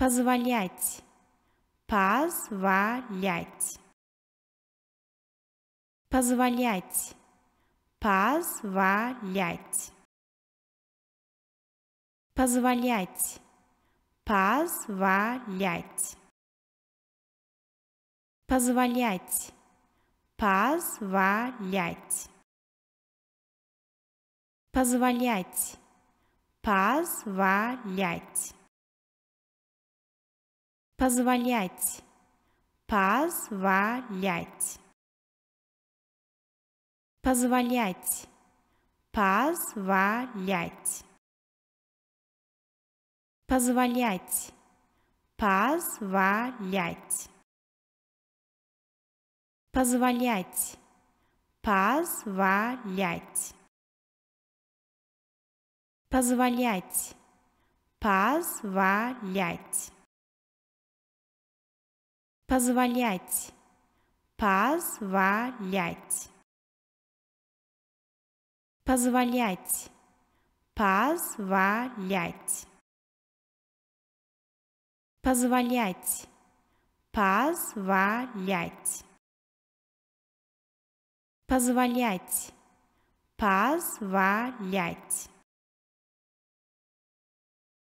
позволять, позволять, позволять, позволять, позволять, позволять, позволять, позволять, позволять, позволять. Позволять. Позволять. Позволять. Позволять. Позволять. Позволять. Позволять. Позволять. Позволять. Позволять позволять, позволять, позволять, позволять, позволять, позволять, позволять, позволять.